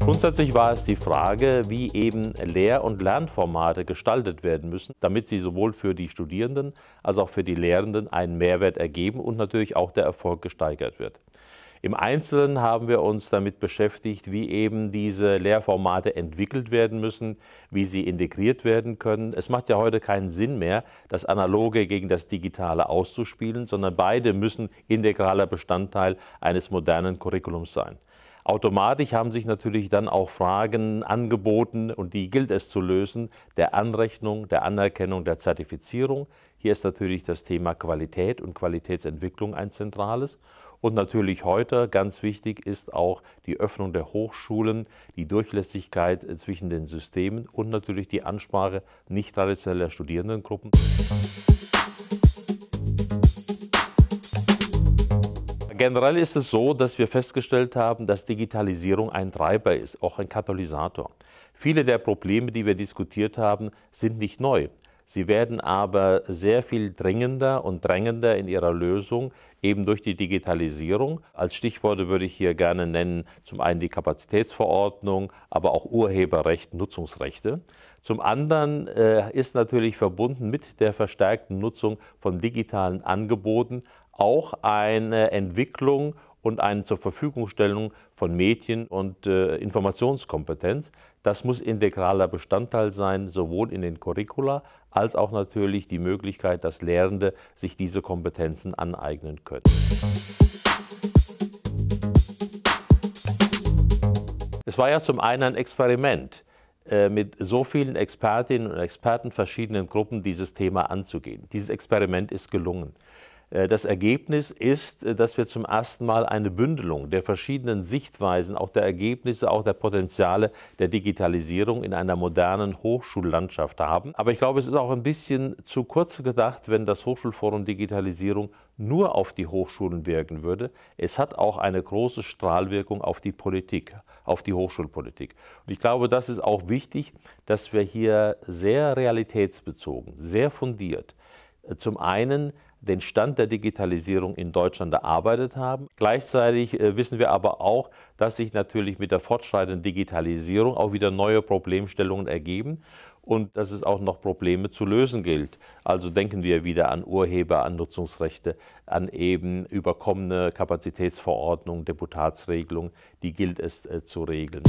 Grundsätzlich war es die Frage, wie eben Lehr- und Lernformate gestaltet werden müssen, damit sie sowohl für die Studierenden als auch für die Lehrenden einen Mehrwert ergeben und natürlich auch der Erfolg gesteigert wird. Im Einzelnen haben wir uns damit beschäftigt, wie eben diese Lehrformate entwickelt werden müssen, wie sie integriert werden können. Es macht ja heute keinen Sinn mehr, das Analoge gegen das Digitale auszuspielen, sondern beide müssen integraler Bestandteil eines modernen Curriculums sein. Automatisch haben sich natürlich dann auch Fragen angeboten und die gilt es zu lösen, der Anrechnung, der Anerkennung, der Zertifizierung. Hier ist natürlich das Thema Qualität und Qualitätsentwicklung ein zentrales. Und natürlich heute ganz wichtig ist auch die Öffnung der Hochschulen, die Durchlässigkeit äh, zwischen den Systemen und natürlich die Ansprache nicht traditioneller Studierendengruppen. Musik Generell ist es so, dass wir festgestellt haben, dass Digitalisierung ein Treiber ist, auch ein Katalysator. Viele der Probleme, die wir diskutiert haben, sind nicht neu. Sie werden aber sehr viel dringender und drängender in ihrer Lösung, eben durch die Digitalisierung. Als Stichworte würde ich hier gerne nennen zum einen die Kapazitätsverordnung, aber auch Urheberrecht, Nutzungsrechte. Zum anderen äh, ist natürlich verbunden mit der verstärkten Nutzung von digitalen Angeboten auch eine Entwicklung und eine zur Verfügungstellung von Medien- und äh, Informationskompetenz. Das muss integraler Bestandteil sein, sowohl in den Curricula als auch natürlich die Möglichkeit, dass Lehrende sich diese Kompetenzen aneignen können. Es war ja zum einen ein Experiment äh, mit so vielen Expertinnen und Experten verschiedenen Gruppen dieses Thema anzugehen. Dieses Experiment ist gelungen. Äh, das Ergebnis ist, äh, dass wir zum ersten Mal eine Bündelung der verschiedenen Sichtweisen, auch der Ergebnisse, auch der Potenziale der Digitalisierung in einer modernen Hochschullandschaft haben. Aber ich glaube, es ist auch ein bisschen zu kurz gedacht, wenn das Hochschulforum Digitalisierung nur auf die Hochschulen wirken würde. Es hat auch eine große Strahlwirkung auf die Politik, auf die Hochschulpolitik. Und ich glaube, das ist auch wichtig, dass wir hier sehr realitätsbezogen, sehr fundiert äh, zum einen den Stand der Digitalisierung in Deutschland erarbeitet haben. Gleichzeitig äh, wissen wir aber auch, dass sich natürlich mit der fortschreitenden Digitalisierung auch wieder neue Problemstellungen ergeben und dass es auch noch Probleme zu lösen gilt. Also denken wir wieder an Urheber, an Nutzungsrechte, an eben überkommene Kapazitätsverordnungen, Deputatsregelungen, die gilt es äh, zu regeln.